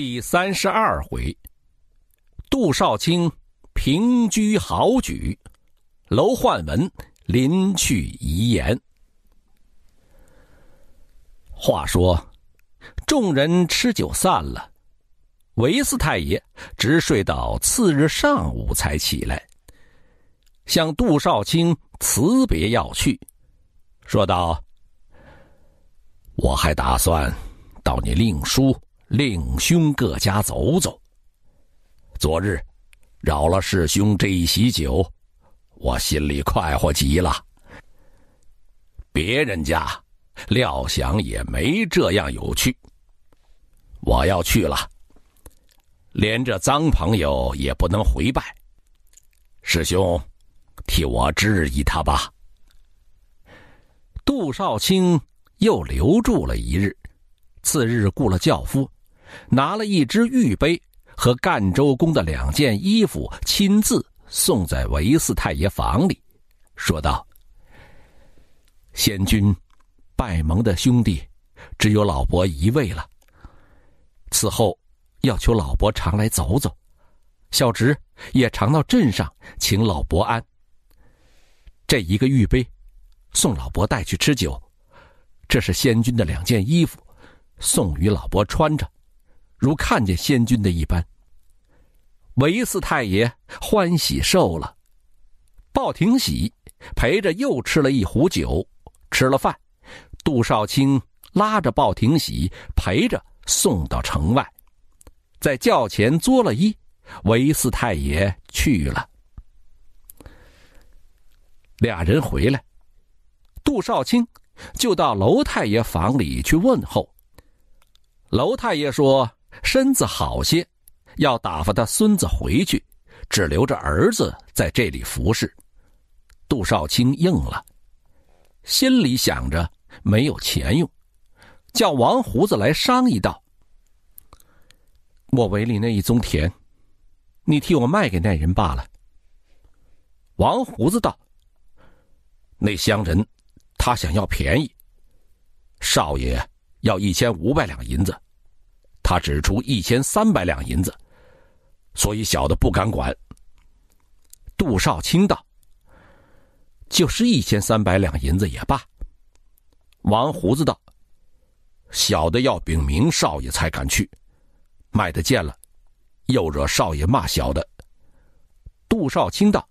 第三十二回，杜少卿平居豪举，楼焕文临去遗言。话说，众人吃酒散了，韦四太爷直睡到次日上午才起来，向杜少卿辞别要去，说道：“我还打算到你令叔。”令兄各家走走。昨日扰了师兄这一席酒，我心里快活极了。别人家料想也没这样有趣。我要去了，连这脏朋友也不能回拜。师兄，替我质疑他吧。杜少卿又留住了一日，次日雇了轿夫。拿了一只玉杯和赣州公的两件衣服，亲自送在韦四太爷房里，说道：“仙君，拜蒙的兄弟，只有老伯一位了。此后，要求老伯常来走走，小侄也常到镇上请老伯安。这一个玉杯，送老伯带去吃酒；这是仙君的两件衣服，送与老伯穿着。”如看见仙君的一般，韦四太爷欢喜受了，鲍廷喜陪着又吃了一壶酒，吃了饭，杜少卿拉着鲍廷喜陪着送到城外，在轿前作了揖，韦四太爷去了，俩人回来，杜少卿就到娄太爷房里去问候。娄太爷说。身子好些，要打发他孙子回去，只留着儿子在这里服侍。杜少卿应了，心里想着没有钱用，叫王胡子来商议道：“我围里那一宗田，你替我卖给那人罢了。”王胡子道：“那乡人，他想要便宜，少爷要一千五百两银子。”他只出一千三百两银子，所以小的不敢管。杜少卿道：“就是一千三百两银子也罢。”王胡子道：“小的要禀明少爷才敢去卖的，贱了又惹少爷骂小的。”杜少卿道：“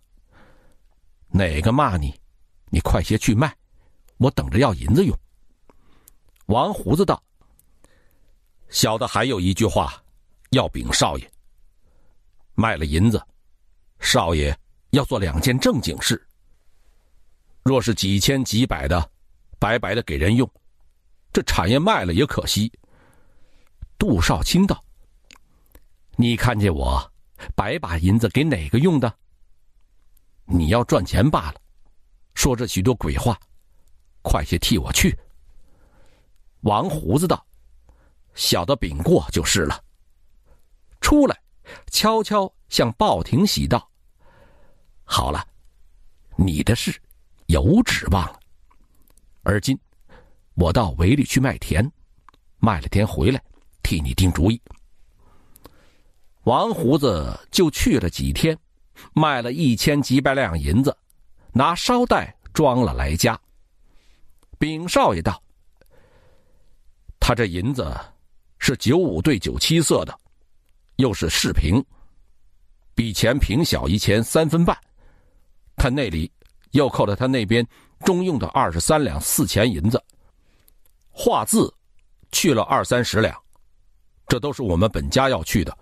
哪个骂你？你快些去卖，我等着要银子用。”王胡子道。小的还有一句话，要禀少爷。卖了银子，少爷要做两件正经事。若是几千几百的，白白的给人用，这产业卖了也可惜。杜少卿道：“你看见我白把银子给哪个用的？你要赚钱罢了，说这许多鬼话，快些替我去。”王胡子道。小的禀过就是了。出来，悄悄向鲍廷喜道：“好了，你的事有指望了。而今我到围里去卖田，卖了田回来，替你定主意。”王胡子就去了几天，卖了一千几百两银子，拿烧袋装了来家。禀少爷道：“他这银子。”是九五对九七色的，又是视平，比钱平小一钱三分半。他那里又扣了他那边中用的二十三两四钱银子。画字去了二三十两，这都是我们本家要去的。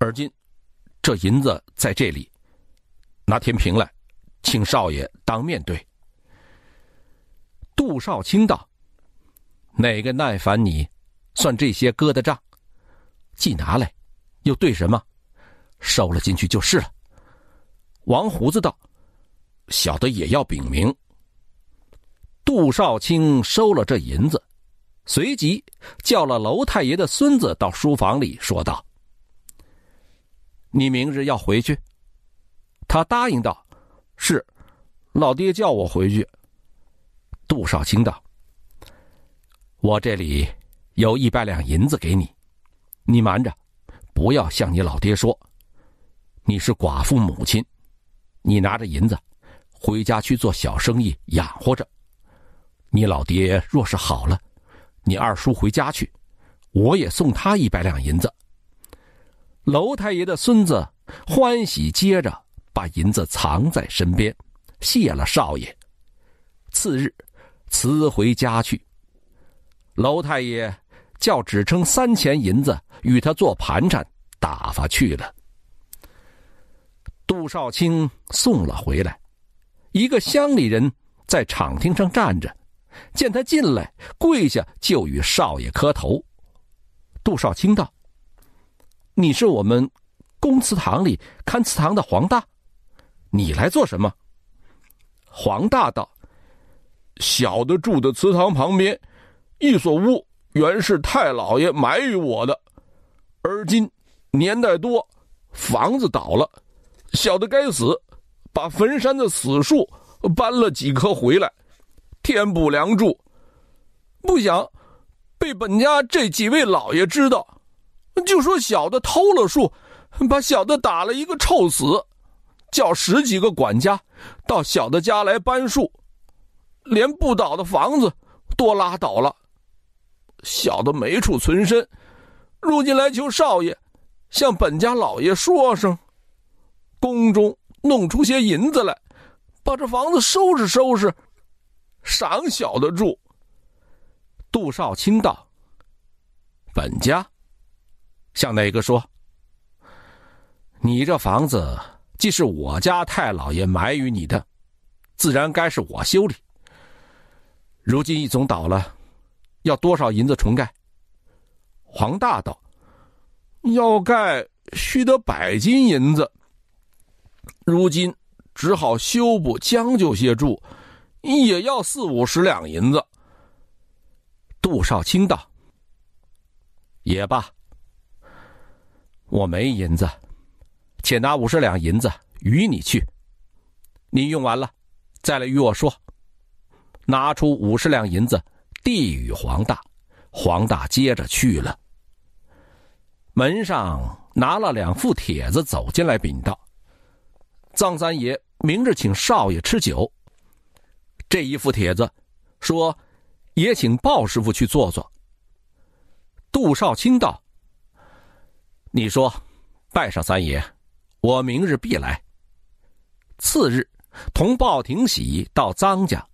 而今这银子在这里，拿天平来，请少爷当面对。杜少卿道：“哪个耐烦你？”算这些哥的账，既拿来，又对什么？收了进去就是了。王胡子道：“小的也要禀明。”杜少卿收了这银子，随即叫了娄太爷的孙子到书房里，说道：“你明日要回去？”他答应道：“是，老爹叫我回去。”杜少卿道：“我这里。”有一百两银子给你，你瞒着，不要向你老爹说。你是寡妇母亲，你拿着银子回家去做小生意养活着。你老爹若是好了，你二叔回家去，我也送他一百两银子。娄太爷的孙子欢喜，接着把银子藏在身边，谢了少爷。次日辞回家去。娄太爷。叫只称三钱银子与他做盘缠，打发去了。杜少卿送了回来，一个乡里人在场厅上站着，见他进来，跪下就与少爷磕头。杜少卿道：“你是我们公祠堂里看祠堂的黄大，你来做什么？”黄大道：“小的住的祠堂旁边一所屋。”原是太老爷埋于我的，而今年代多，房子倒了，小的该死，把坟山的死树搬了几棵回来，添补梁柱，不想被本家这几位老爷知道，就说小的偷了树，把小的打了一个臭死，叫十几个管家到小的家来搬树，连不倒的房子都拉倒了。小的没处存身，如今来求少爷，向本家老爷说声，宫中弄出些银子来，把这房子收拾收拾，赏小的住。杜少卿道：“本家，向哪个说？你这房子既是我家太老爷买与你的，自然该是我修理。如今一总倒了。”要多少银子重盖？黄大道要盖需得百斤银子。如今只好修补将就些住，也要四五十两银子。杜少卿道：“也罢，我没银子，且拿五十两银子与你去。你用完了再来与我说，拿出五十两银子。”递与黄大，黄大接着去了。门上拿了两副帖子走进来禀道：“臧三爷明日请少爷吃酒。这一副帖子，说也请鲍师傅去坐坐。”杜少卿道：“你说，拜上三爷，我明日必来。”次日，同鲍廷喜到臧家，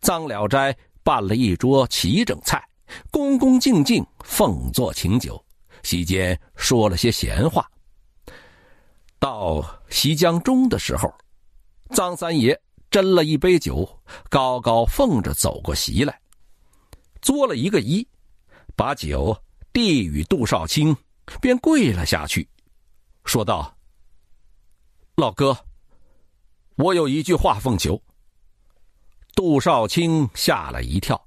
臧了斋。办了一桌齐整菜，恭恭敬敬奉作请酒。席间说了些闲话。到席将中的时候，张三爷斟了一杯酒，高高奉着走过席来，作了一个揖，把酒递与杜少卿，便跪了下去，说道：“老哥，我有一句话奉求。”杜少卿吓了一跳，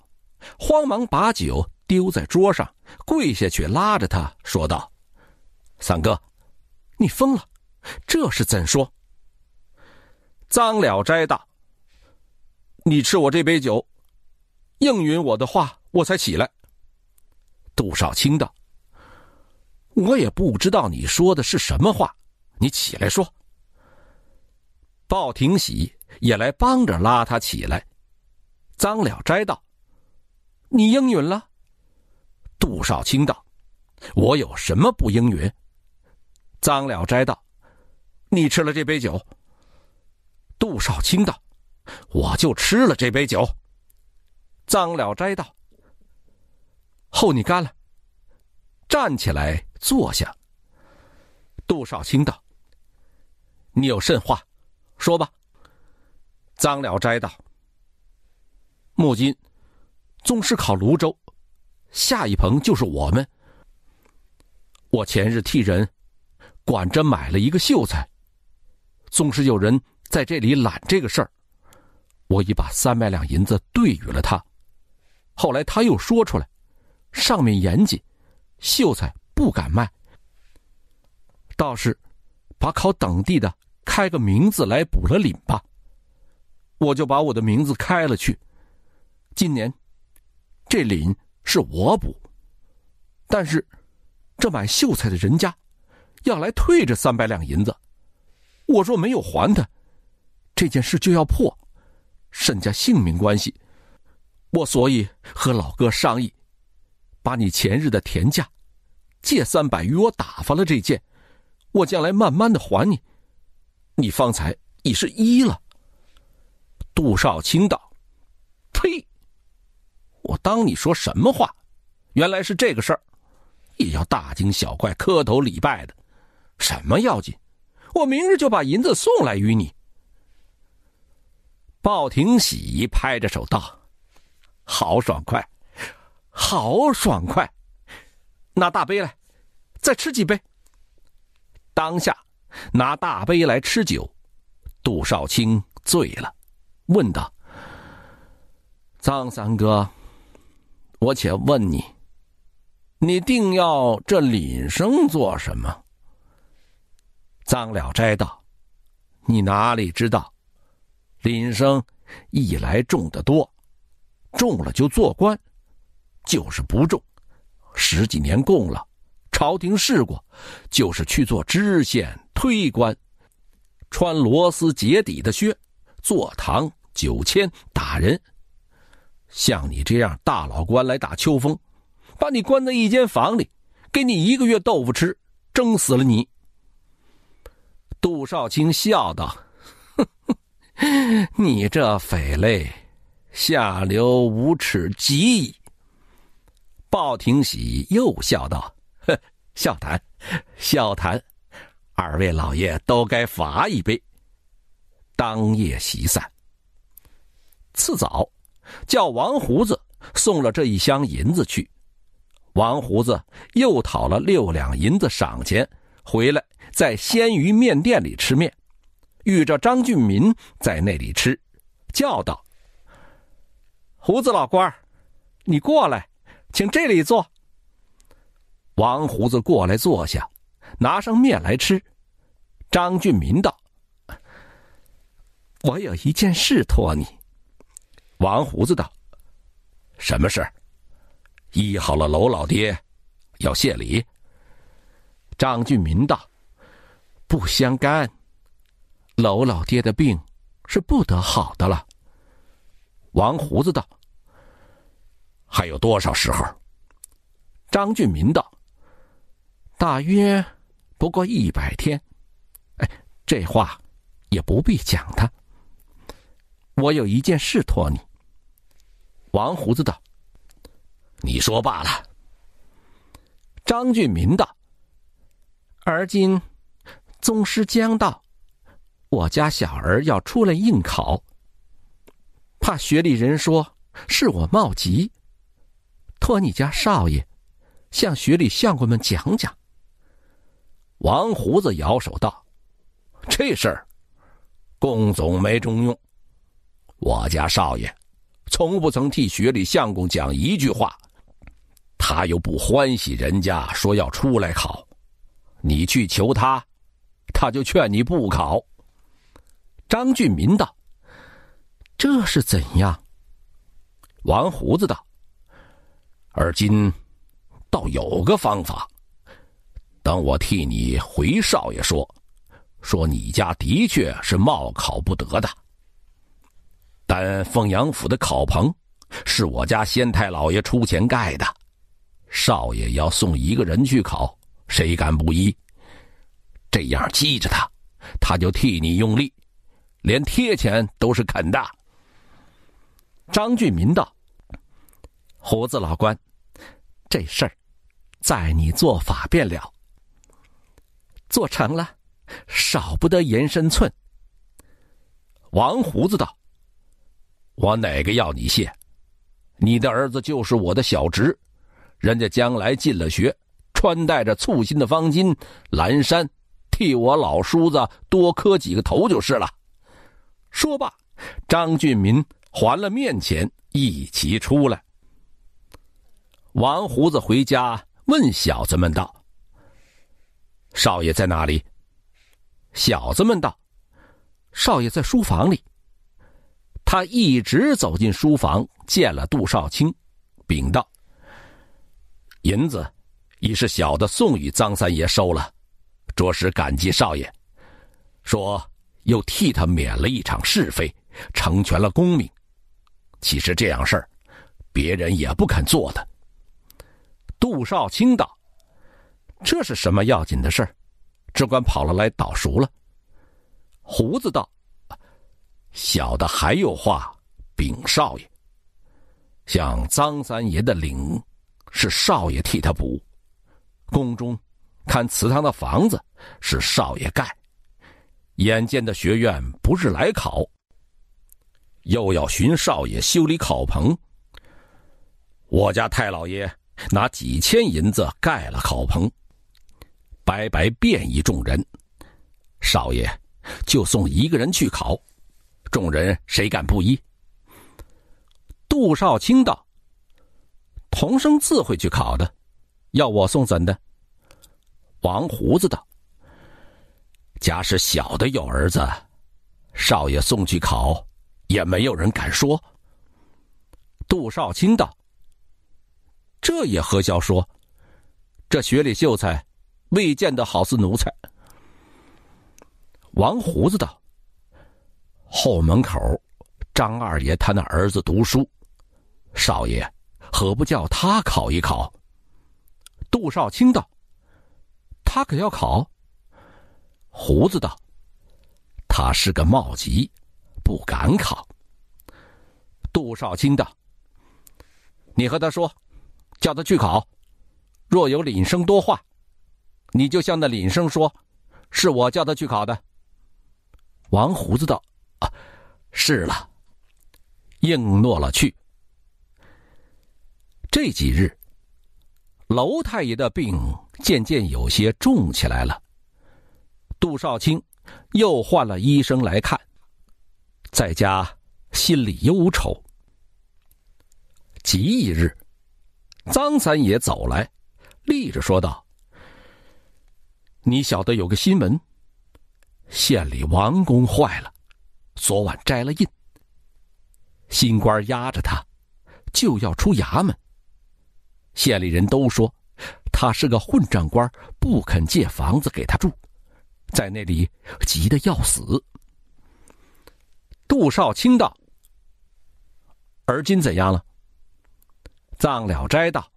慌忙把酒丢在桌上，跪下去拉着他说道：“三哥，你疯了，这是怎说？”张了斋道：“你吃我这杯酒，应允我的话，我才起来。”杜少卿道：“我也不知道你说的是什么话，你起来说。”鲍廷玺也来帮着拉他起来。张了斋道：“你应允了。”杜少卿道：“我有什么不应允？”张了斋道：“你吃了这杯酒。”杜少卿道：“我就吃了这杯酒。”张了斋道：“后你干了，站起来坐下。”杜少卿道：“你有甚话，说吧。”张了斋道。目今，宗师考泸州，下一棚就是我们。我前日替人管着买了一个秀才，纵是有人在这里揽这个事儿，我已把三百两银子兑与了他。后来他又说出来，上面严谨，秀才不敢卖。倒是把考等地的开个名字来补了领吧，我就把我的名字开了去。今年，这廪是我补，但是这买秀才的人家要来退这三百两银子，我若没有还他，这件事就要破，沈家性命关系，我所以和老哥商议，把你前日的田价借三百与我打发了这件，我将来慢慢的还你，你方才已是一了。杜少卿道：“呸！”我当你说什么话，原来是这个事儿，也要大惊小怪，磕头礼拜的，什么要紧？我明日就把银子送来与你。鲍廷喜拍着手道：“好爽快，好爽快！”拿大杯来，再吃几杯。当下拿大杯来吃酒，杜少卿醉了，问道：“张三哥。”我且问你，你定要这林生做什么？张了斋道：“你哪里知道，林生一来中的多，中了就做官；就是不中，十几年供了，朝廷试过，就是去做知县、推官，穿螺丝结底的靴，坐堂、酒千打人。”像你这样大老官来打秋风，把你关在一间房里，给你一个月豆腐吃，蒸死了你。杜少卿笑道：“ 你这匪类，下流无耻极矣。”鲍廷玺又笑道：“ 笑谈，笑谈，二位老爷都该罚一杯。当夜席散，次早。”叫王胡子送了这一箱银子去，王胡子又讨了六两银子赏钱回来，在鲜鱼面店里吃面，遇着张俊民在那里吃，叫道：“胡子老官你过来，请这里坐。”王胡子过来坐下，拿上面来吃。张俊民道：“我有一件事托你。”王胡子道：“什么事医好了娄老爹，要谢礼？”张俊民道：“不相干，娄老爹的病是不得好的了。”王胡子道：“还有多少时候？”张俊民道：“大约不过一百天。”哎，这话也不必讲他。我有一件事托你。王胡子道：“你说罢了。”张俊民道：“而今宗师将到，我家小儿要出来应考，怕学里人说是我冒急，托你家少爷向学里相公们讲讲。”王胡子摇手道：“这事儿共总没中用。”我家少爷，从不曾替学里相公讲一句话，他又不欢喜人家说要出来考，你去求他，他就劝你不考。张俊民道：“这是怎样？”王胡子道：“而今，倒有个方法，等我替你回少爷说，说你家的确是冒考不得的。”但凤阳府的烤棚，是我家仙太老爷出钱盖的。少爷要送一个人去烤，谁敢不依？这样激着他，他就替你用力，连贴钱都是肯的。张俊民道：“胡子老官，这事儿，在你做法便了。做成了，少不得延伸寸。”王胡子道。我哪个要你谢？你的儿子就是我的小侄，人家将来进了学，穿戴着簇新的方巾、蓝衫，替我老叔子多磕几个头就是了。说罢，张俊民还了面钱，一齐出来。王胡子回家问小子们道：“少爷在哪里？”小子们道：“少爷在书房里。”他一直走进书房，见了杜少卿，禀道：“银子已是小的送与张三爷收了，着实感激少爷，说又替他免了一场是非，成全了功名。其实这样事儿，别人也不肯做的。”杜少卿道：“这是什么要紧的事儿？只管跑了来捣熟了。”胡子道。小的还有话禀少爷：，像张三爷的领，是少爷替他补；，宫中看祠堂的房子是少爷盖；，眼见的学院不是来考，又要寻少爷修理考棚。我家太老爷拿几千银子盖了考棚，白白便宜众人，少爷就送一个人去考。众人谁敢不依？杜少卿道：“童生自会去考的，要我送怎的？”王胡子道：“假使小的有儿子，少爷送去考，也没有人敢说。”杜少卿道：“这也何消说？这学里秀才，未见得好似奴才。”王胡子道。后门口，张二爷他那儿子读书，少爷何不叫他考一考？杜少卿道：“他可要考。”胡子道：“他是个冒籍，不敢考。”杜少卿道：“你和他说，叫他去考。若有领生多话，你就向那领生说，是我叫他去考的。”王胡子道。是了，应诺了去。这几日，娄太爷的病渐渐有些重起来了。杜少卿又换了医生来看，在家心里忧愁。即一日，张三爷走来，立着说道：“你晓得有个新闻，县里王宫坏了。”昨晚摘了印，新官压着他，就要出衙门。县里人都说他是个混账官，不肯借房子给他住，在那里急得要死。杜少卿道：“而今怎样了？”藏了斋道：“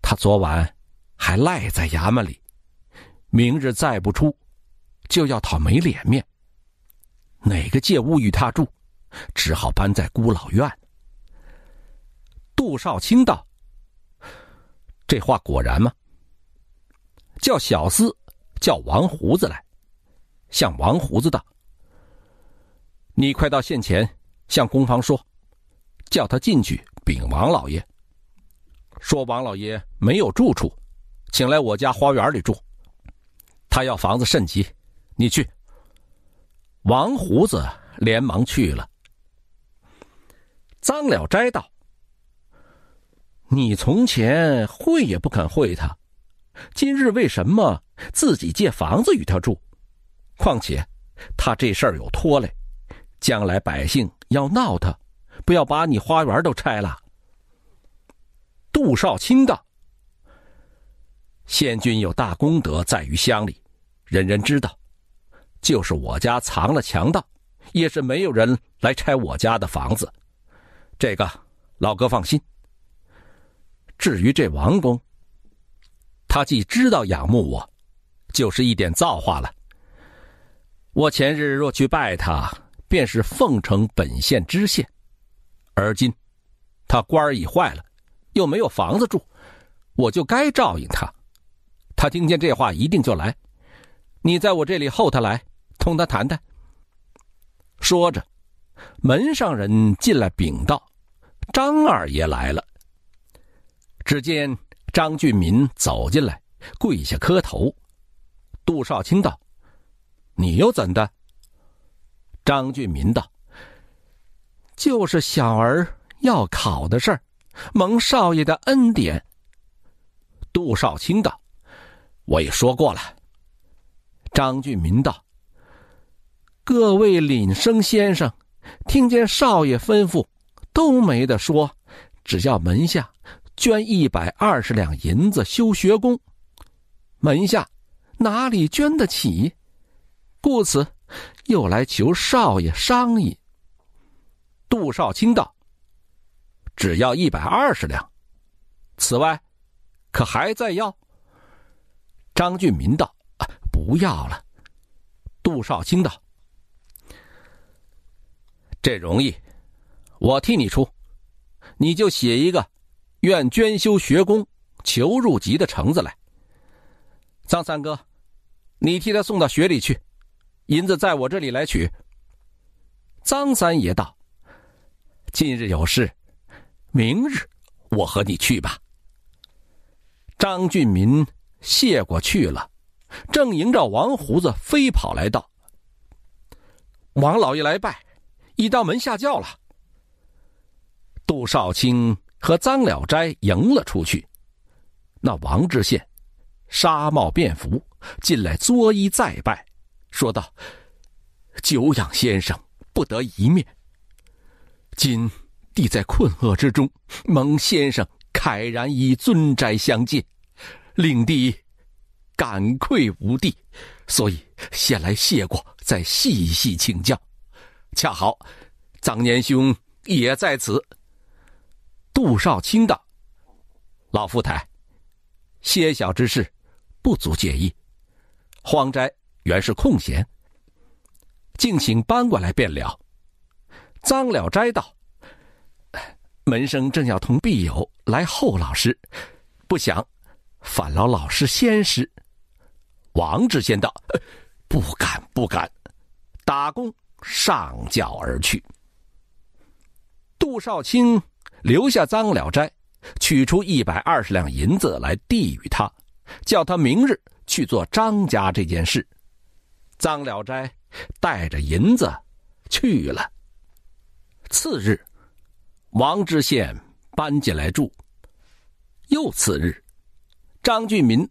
他昨晚还赖在衙门里，明日再不出，就要讨没脸面。”哪个借屋与他住，只好搬在孤老院。杜少卿道：“这话果然吗？”叫小厮叫王胡子来，向王胡子道：“你快到县前，向公房说，叫他进去禀王老爷，说王老爷没有住处，请来我家花园里住。他要房子甚急，你去。”王胡子连忙去了。张了斋道：“你从前会也不肯会他，今日为什么自己借房子与他住？况且他这事儿有拖累，将来百姓要闹他，不要把你花园都拆了。”杜少卿道：“先君有大功德，在于乡里，人人知道。”就是我家藏了强盗，也是没有人来拆我家的房子。这个老哥放心。至于这王公，他既知道仰慕我，就是一点造化了。我前日若去拜他，便是奉承本县知县；而今他官儿已坏了，又没有房子住，我就该照应他。他听见这话，一定就来。你在我这里候他来。同他谈谈。说着，门上人进来禀道：“张二爷来了。”只见张俊民走进来，跪下磕头。杜少卿道：“你又怎的？”张俊民道：“就是小儿要考的事儿，蒙少爷的恩典。”杜少卿道：“我也说过了。”张俊民道。各位领生先生，听见少爷吩咐，都没得说，只要门下捐一百二十两银子修学宫，门下哪里捐得起？故此又来求少爷商议。杜少卿道：“只要一百二十两，此外可还在要？”张俊民道：“不要了。”杜少卿道。这容易，我替你出，你就写一个“愿捐修学宫，求入籍”的橙子来。张三哥，你替他送到学里去，银子在我这里来取。张三爷道：“今日有事，明日我和你去吧。”张俊民谢过去了，正迎着王胡子飞跑来道：“王老爷来拜。”已到门下轿了。杜少卿和张了斋迎了出去。那王知县，纱帽便服进来作揖再拜，说道：“久仰先生，不得一面。今弟在困厄之中，蒙先生慨然以尊斋相见，令弟感愧无地，所以先来谢过，再细细请教。”恰好，张年兄也在此。杜少卿道：“老夫台，些小之事，不足介意。荒斋原是空闲，敬请搬过来便了。”张了斋道：“门生正要同敝友来候老师，不想反劳老师先师。”王之先道：“不敢不敢，打工。”上轿而去。杜少卿留下张了斋，取出一百二十两银子来递与他，叫他明日去做张家这件事。张了斋带着银子去了。次日，王知县搬进来住。又次日，张俊民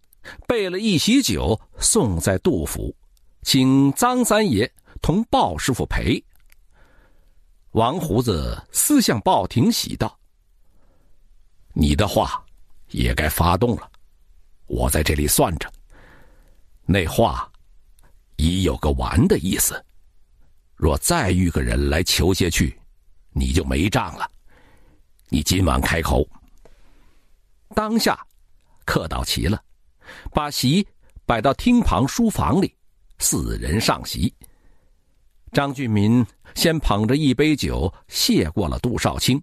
备了一席酒送在杜府，请张三爷。同鲍师傅陪。王胡子私向鲍廷喜道：“你的话也该发动了，我在这里算着，那话已有个完的意思。若再遇个人来求些去，你就没账了。你今晚开口。”当下，客到齐了，把席摆到厅旁书房里，四人上席。张俊民先捧着一杯酒谢过了杜少卿，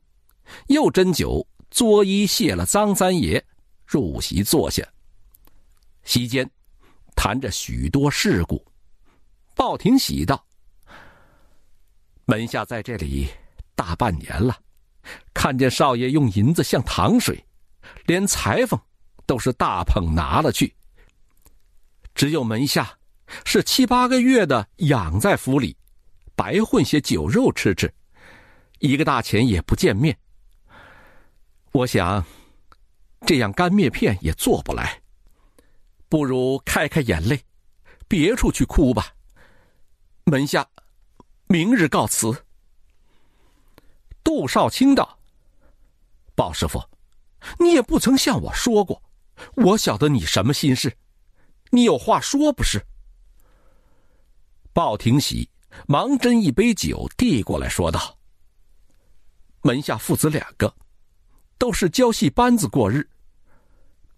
又斟酒作揖谢了张三爷，入席坐下。席间谈着许多事故。鲍廷喜道：“门下在这里大半年了，看见少爷用银子像糖水，连裁缝都是大捧拿了去，只有门下是七八个月的养在府里。”白混些酒肉吃吃，一个大钱也不见面。我想这样干面片也做不来，不如开开眼泪，别处去哭吧。门下，明日告辞。杜少卿道：“鲍师傅，你也不曾向我说过，我晓得你什么心事，你有话说不是？”鲍廷喜。忙斟一杯酒递过来，说道：“门下父子两个，都是交戏班子过日。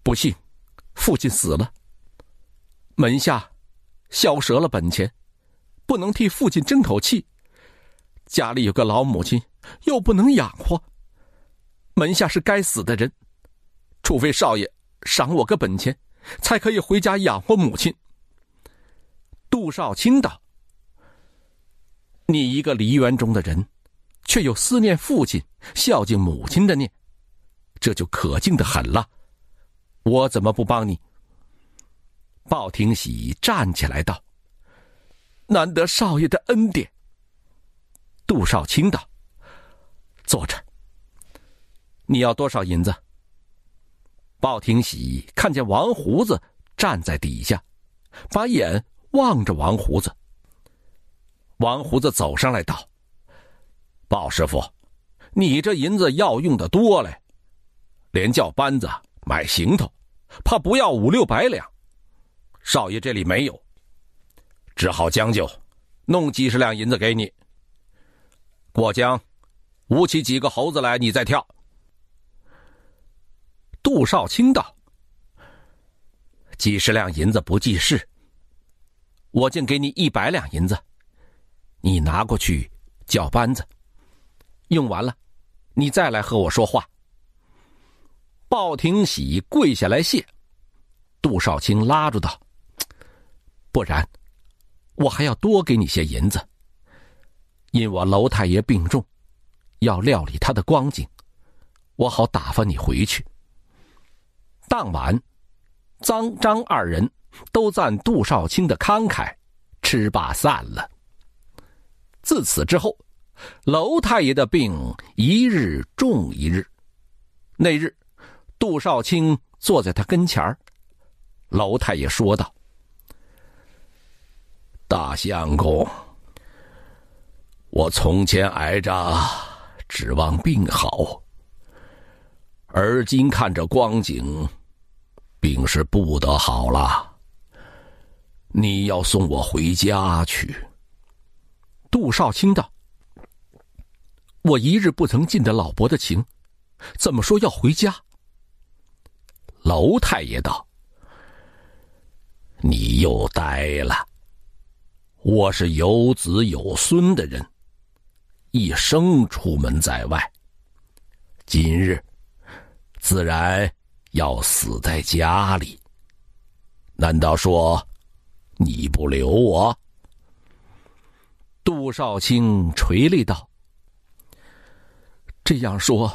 不幸，父亲死了。门下，消折了本钱，不能替父亲争口气。家里有个老母亲，又不能养活。门下是该死的人，除非少爷赏我个本钱，才可以回家养活母亲。”杜少卿道。你一个梨园中的人，却又思念父亲、孝敬母亲的念，这就可敬的很了。我怎么不帮你？鲍廷喜站起来道：“难得少爷的恩典。”杜少卿道：“坐着。你要多少银子？”鲍廷喜看见王胡子站在底下，把眼望着王胡子。王胡子走上来道：“鲍师傅，你这银子要用的多嘞，连叫班子买行头，怕不要五六百两。少爷这里没有，只好将就，弄几十两银子给你。过江，舞起几个猴子来，你再跳。”杜少卿道：“几十两银子不济事，我竟给你一百两银子。”你拿过去，叫班子。用完了，你再来和我说话。鲍廷喜跪下来谢，杜少卿拉住道：“不然，我还要多给你些银子。因我娄太爷病重，要料理他的光景，我好打发你回去。”当晚，臧张二人都赞杜少卿的慷慨，吃罢散了。自此之后，娄太爷的病一日重一日。那日，杜少卿坐在他跟前儿，娄太爷说道：“大相公，我从前挨着指望病好，而今看着光景，病是不得好了。你要送我回家去。”杜少卿道：“我一日不曾尽的老伯的情，怎么说要回家？”娄太爷道：“你又呆了！我是有子有孙的人，一生出门在外，今日自然要死在家里。难道说你不留我？”杜少卿垂泪道：“这样说，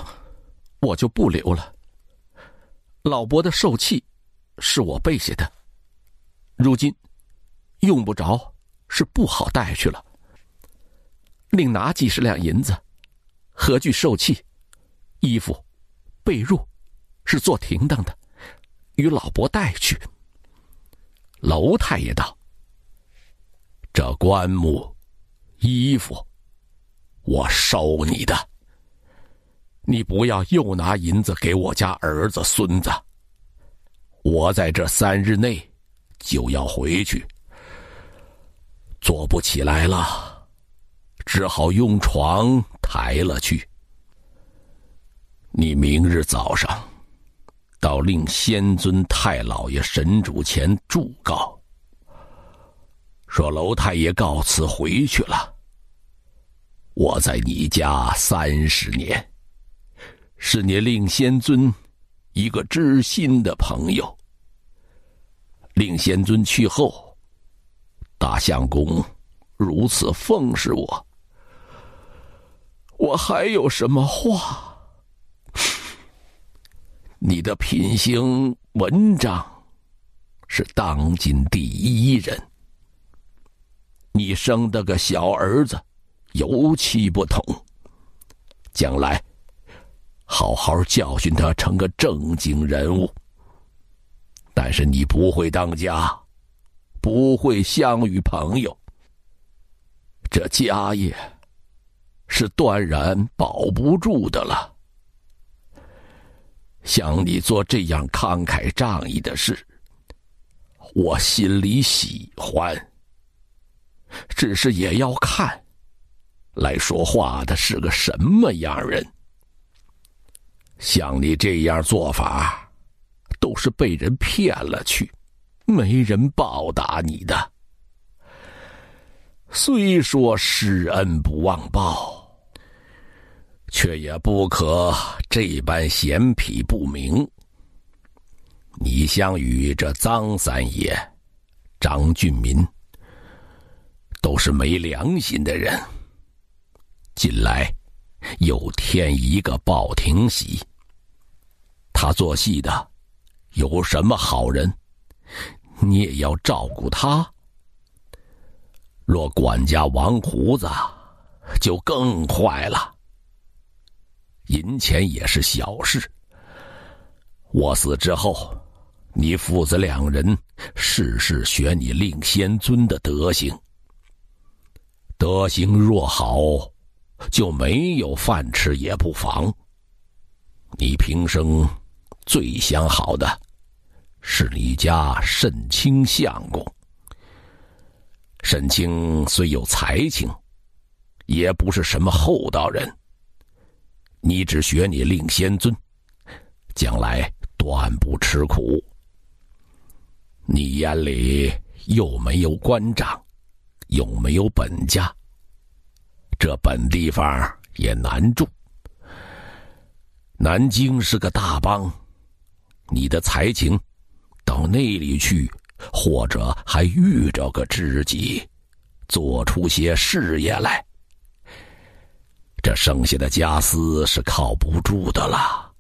我就不留了。老伯的受气，是我背下的，如今用不着，是不好带去了。另拿几十两银子，何惧受气？衣服、被褥是做停当的，与老伯带去。”娄太爷道：“这棺木。”衣服，我收你的。你不要又拿银子给我家儿子、孙子。我在这三日内就要回去，坐不起来了，只好用床抬了去。你明日早上到令仙尊太老爷神主前祝告，说楼太爷告辞回去了。我在你家三十年，是你令仙尊一个知心的朋友。令仙尊去后，大相公如此奉侍我，我还有什么话？你的品行文章，是当今第一人。你生的个小儿子。尤其不同，将来好好教训他，成个正经人物。但是你不会当家，不会相与朋友，这家业是断然保不住的了。像你做这样慷慨仗义的事，我心里喜欢，只是也要看。来说话的是个什么样人？像你这样做法，都是被人骗了去，没人报答你的。虽说施恩不忘报，却也不可这般嫌匹不明。你相与这张三爷、张俊民，都是没良心的人。近来又添一个鲍廷喜，他做戏的有什么好人，你也要照顾他。若管家王胡子就更坏了。银钱也是小事，我死之后，你父子两人事事学你令先尊的德行，德行若好。就没有饭吃也不妨。你平生最相好的是你家沈清相公。沈清虽有才情，也不是什么厚道人。你只学你令仙尊，将来断不吃苦。你眼里又没有官长，又没有本家。这本地方也难住。南京是个大邦，你的才情，到那里去，或者还遇着个知己，做出些事业来。这剩下的家私是靠不住的了。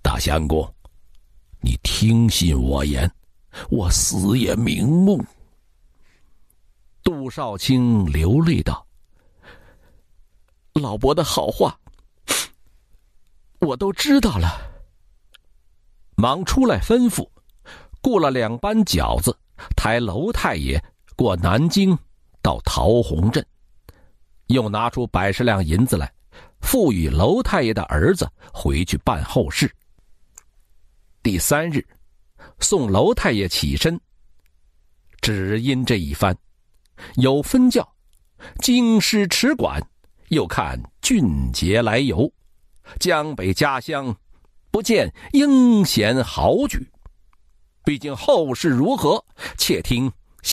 大相公，你听信我言，我死也瞑目。杜少卿流泪道。老伯的好话，我都知道了。忙出来吩咐，雇了两班饺子，抬娄太爷过南京到桃红镇，又拿出百十两银子来，赋予娄太爷的儿子回去办后事。第三日，送娄太爷起身，只因这一番，有分教，京师持管。又看俊杰来游，江北家乡，不见英贤豪举。毕竟后事如何，且听。